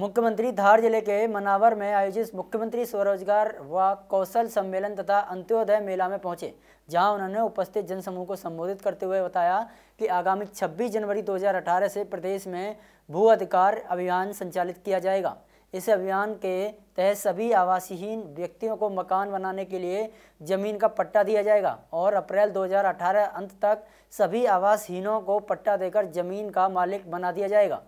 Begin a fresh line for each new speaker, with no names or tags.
मुख्यमंत्री धार जिले के मनावर में आयोजित मुख्यमंत्री स्वरोजगार व कौशल सम्मेलन तथा अंत्योदय मेला में पहुंचे जहां उन्होंने उपस्थित जनसमूह को संबोधित करते हुए बताया कि आगामी 26 जनवरी 2018 से प्रदेश में भू अधिकार अभियान संचालित किया जाएगा इस अभियान के तहत सभी आवासीहीन व्यक्तियों को मकान बनाने के लिए जमीन का पट्टा दिया जाएगा और अप्रैल 2018 अंत तक सभी आवासहीनों को पट्टा देकर जमीन का मालिक बना दिया जाएगा